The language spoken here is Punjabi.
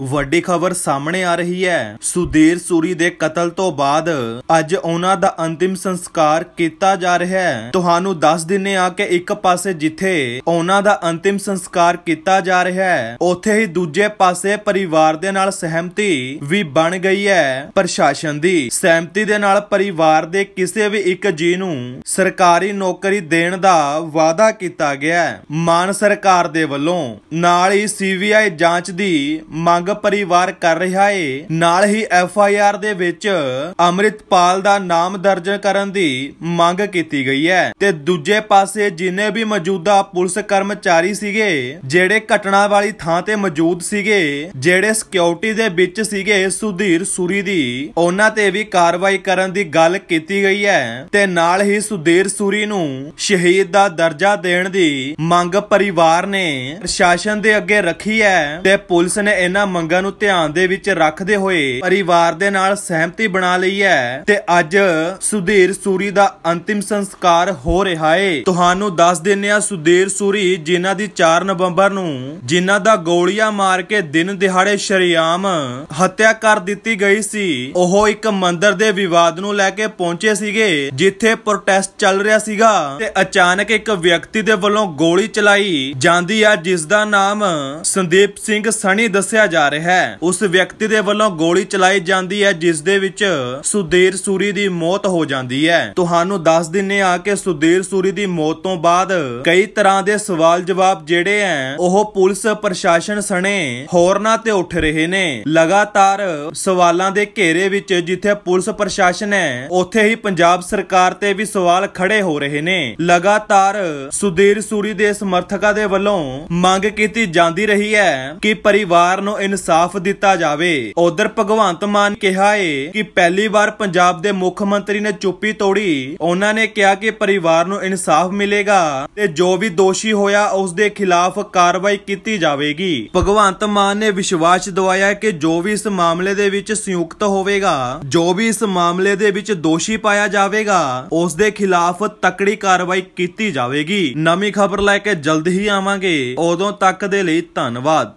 ਵੱਡੀ ਖਬਰ ਸਾਹਮਣੇ ਆ ਰਹੀ ਹੈ ਸੁਧੀਰ ਸੂਰੀ ਦੇ ਕਤਲ ਤੋਂ ਬਾਅਦ ਅੱਜ ਉਹਨਾਂ ਦਾ ਅੰਤਿਮ ਸੰਸਕਾਰ ਕੀਤਾ ਜਾ ਰਿਹਾ ਹੈ ਤੁਹਾਨੂੰ ਦੱਸ ਦਿੰਨੇ ਆ ਕਿ ਇੱਕ ਪਾਸੇ ਜਿੱਥੇ ਉਹਨਾਂ ਦਾ ਅੰਤਿਮ ਸੰਸਕਾਰ ਕੀਤਾ ਜਾ ਰਿਹਾ ਹੈ ਉੱਥੇ ਹੀ ਦੂਜੇ ਪਾਸੇ ਪਰਿਵਾਰ ਦੇ ਨਾਲ ਸਹਿਮਤੀ ਵੀ ਬਣ ਗਈ ਹੈ ਪ੍ਰਸ਼ਾਸਨ ਦੀ ਸਹਿਮਤੀ ਦੇ ਨਾਲ ਪਰਿਵਾਰ ਦੇ ਕਿਸੇ ਵੀ ਇੱਕ ਜੀ ਨੂੰ ਸਰਕਾਰੀ ਨੌਕਰੀ ਦੇਣ ਦਾ ਵਾਅਦਾ ਕੀਤਾ ਗਿਆ ਹੈ ਮਾਨ ਸਰਕਾਰ ਦੇ ਵੱਲੋਂ ਨਾਲ ਹੀ ਸੀਬੀਆਈ ਜਾਂਚ ਦੀ ਮੰਗ ਮੰਗ ਪਰਿਵਾਰ ਕਰ ਰਿਹਾ ਏ ਨਾਲ ਹੀ ਐਫ ਆਈ ਆਰ ਦੇ ਵਿੱਚ ਅਮਰਿਤਪਾਲ ਦਾ ਨਾਮ ਦਰਜ ਕਰਨ ਦੀ ਮੰਗ ਕੀਤੀ ਗਈ ਹੈ ਤੇ ਦੂਜੇ ਪਾਸੇ ਜਿਨੇ ਵੀ ਮੌਜੂਦਾ ਪੁਲਿਸ ਕਰਮਚਾਰੀ ਸੀਗੇ ਜਿਹੜੇ ਘਟਨਾ ਵਾਲੀ ਥਾਂ ਤੇ ਮੌਜੂਦ ਸੀਗੇ ਜਿਹੜੇ ਸਿਕਿਉਰਿਟੀ ਦੇ ਵਿੱਚ ਸੀਗੇ ਸੁਧੀਰ ਸੂਰੀ ਦੀ ਉਹਨਾਂ ਤੇ ਵੀ ਕਾਰਵਾਈ ਕਰਨ ਦੀ ਗੱਲ ਕੀਤੀ ਗਈ ਹੈ ਤੇ ਨਾਲ ਹੀ ਸੁਧੀਰ ਸੂਰੀ ਨੂੰ ਸ਼ਹੀਦ ਦਾ ਦਰਜਾ ਦੇਣ ਦੀ ਮੰਗ ਪਰਿਵਾਰ ਨੇ ਪ੍ਰਸ਼ਾਸਨ ਦੇ ਅੱਗੇ ਰੱਖੀ ਹੈ ਤੇ ਪੁਲਿਸ ਨੇ ਇਹਨਾਂ ਮੰਗਾਂ ਨੂੰ ਧਿਆਨ ਦੇ ਵਿੱਚ ਰੱਖਦੇ ਹੋਏ ਪਰਿਵਾਰ ਦੇ ਨਾਲ ਸਹਿਮਤੀ ਬਣਾ ਲਈ ਹੈ ਤੇ ਅੱਜ ਸੁਧੀਰ ਸੂਰੀ ਦਾ ਅੰਤਿਮ ਸੰਸਕਾਰ ਹੋ ਰਿਹਾ ਹੈ ਤੁਹਾਨੂੰ ਦੱਸ ਦਿੰਨੇ ਆ ਸੁਧੀਰ ਸੂਰੀ ਜਿਨ੍ਹਾਂ ਦੀ 4 ਨਵੰਬਰ ਨੂੰ ਜਿਨ੍ਹਾਂ ਦਾ ਗੋਲੀਆਂ ਮਾਰ ਕੇ ਦਿਨ ਦਿਹਾੜੇ ਸ਼ਰੀਆਮ ਹੱਤਿਆ ਕਰ ਦਿੱਤੀ ਗਈ ਸੀ ਉਹ ਇੱਕ ਮੰਦਰ ਦੇ ਵਿਵਾਦ ਨੂੰ ਲੈ ਕੇ ਪਹੁੰਚੇ ਸੀਗੇ ਜਿੱਥੇ ਪ੍ਰੋਟੈਸਟ ਚੱਲ ਰਿਹਾ ਸੀਗਾ ਤੇ ਅਚਾਨਕ ਇੱਕ ਵਿਅਕਤੀ ਦੇ ਵੱਲੋਂ ਗੋਲੀ ਚਲਾਈ ਜਾਂਦੀ ਆ ਜਿਸ ਦਾ ਨਾਮ ਸੰਦੀਪ ਸਿੰਘ ਸਣੀ ਦੱਸਿਆ ਜਾ ਜਾ ਰਿਹਾ ਹੈ ਉਸ ਵਿਅਕਤੀ ਦੇ ਵੱਲੋਂ ਗੋਲੀ ਚਲਾਈ ਜਾਂਦੀ ਹੈ ਜਿਸ ਦੇ ਵਿੱਚ ਸੁਦੇਰ ਸੂਰੀ ਦੀ ਮੌਤ ਹੋ ਜਾਂਦੀ ਹੈ ਤੁਹਾਨੂੰ ਦੱਸ ਦਿੰਨੇ ਆ ਕਿ ਸੁਦੇਰ ਸੂਰੀ ਦੀ ਮੌਤ ਤੋਂ ਬਾਅਦ ਕਈ ਤਰ੍ਹਾਂ ਦੇ ਸਵਾਲ ਜਵਾਬ ਜਿਹੜੇ ਐ ਉਹ ਪੁਲਿਸ ਪ੍ਰਸ਼ਾਸਨ ਸਣੇ ਹੋਰਨਾਂ ਤੇ ਉੱਠ ਰਹੇ ਨੇ ਲਗਾਤਾਰ ਸਵਾਲਾਂ ਦੇ ਘੇਰੇ ਵਿੱਚ ਜਿੱਥੇ ਪੁਲਿਸ ਪ੍ਰਸ਼ਾਸਨ ਹੈ ਉੱਥੇ ਹੀ ਪੰਜਾਬ ਸਰਕਾਰ ਤੇ ਵੀ ਸਵਾਲ ਖੜੇ ਹੋ ਰਹੇ ਨੇ ਲਗਾਤਾਰ ਸੁਦੇਰ ਸੂਰੀ ਦੇ ਸਮਰਥਕਾਂ ਦੇ ਵੱਲੋਂ ਮੰਗ ਕੀਤੀ ਜਾਂਦੀ ਰਹੀ ਹੈ ਕਿ ਪਰਿਵਾਰ ਨੂੰ ਇਨਸਾਫ ਦਿੱਤਾ ਜਾਵੇ ਉਧਰ ਭਗਵੰਤ ਮਾਨ ਕਿਹਾ ਏ ਕਿ ਪਹਿਲੀ ਵਾਰ ਪੰਜਾਬ ਦੇ ਮੁੱਖ ਮੰਤਰੀ ਨੇ ਚੁੱਪੀ ਤੋੜੀ ਉਹਨਾਂ ਨੇ ਕਿਹਾ ਕਿ ਪਰਿਵਾਰ ਨੂੰ ਇਨਸਾਫ ਮਿਲੇਗਾ ਤੇ ਜੋ ਵੀ ਦੋਸ਼ੀ ਹੋਇਆ ਉਸ ਦੇ ਖਿਲਾਫ ਕਾਰਵਾਈ ਕੀਤੀ ਜਾਵੇਗੀ ਭਗਵੰਤ ਮਾਨ ਨੇ ਵਿਸ਼ਵਾਸ ਦਿਵਾਇਆ ਕਿ ਜੋ ਵੀ ਇਸ ਮਾਮਲੇ ਦੇ ਵਿੱਚ ਸੰਯੁਕਤ ਹੋਵੇਗਾ ਜੋ ਵੀ ਇਸ ਮਾਮਲੇ ਦੇ ਵਿੱਚ ਦੋਸ਼ੀ ਪਾਇਆ ਜਾਵੇਗਾ ਉਸ ਦੇ ਖਿਲਾਫ ਤਕੜੀ ਕਾਰਵਾਈ ਕੀਤੀ ਜਾਵੇਗੀ ਨਵੀਂ ਖਬਰ ਲੈ ਕੇ ਜਲਦ ਹੀ ਆਵਾਂਗੇ ਉਦੋਂ ਤੱਕ ਦੇ ਲਈ ਧੰਨਵਾਦ